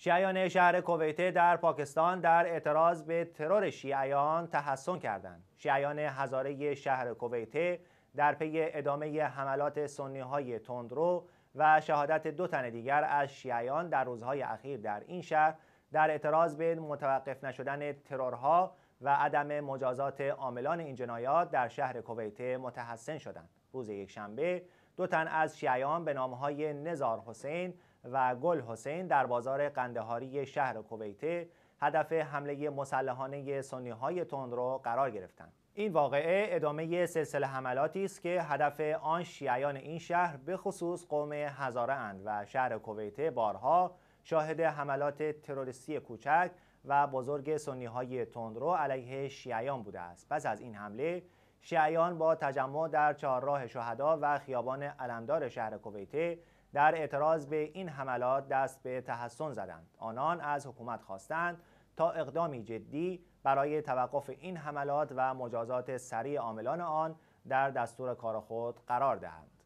شیعیان شهر کویته در پاکستان در اعتراض به ترور شیعیان تحسن کردند. شیعیان هزاره شهر کویته در پی ادامه حملات سنی های تندرو و شهادت دو تن دیگر از شیعیان در روزهای اخیر در این شهر در اعتراض به متوقف نشدن ترورها و عدم مجازات عاملان این جنایات در شهر کویته متحسن شدند. روز شنبه دو تن از شیعیان به نامهای نزار حسین و گل حسین در بازار قندهاری شهر کویته هدف حمله مسلحانه سنی های تندرو قرار گرفتند. این واقعه ادامه سلسله حملاتی است که هدف آن شیعیان این شهر به خصوص قوم هزاره اند و شهر کویته بارها شاهد حملات تروریستی کوچک و بزرگ سنی های تندرو علیه شیعیان بوده است. پس از این حمله شیعیان با تجمع در چهارراه شهدا و خیابان علمدار شهر کویته در اعتراض به این حملات دست به تحسن زدند آنان از حکومت خواستند تا اقدامی جدی برای توقف این حملات و مجازات سریع عاملان آن در دستور کار خود قرار دهند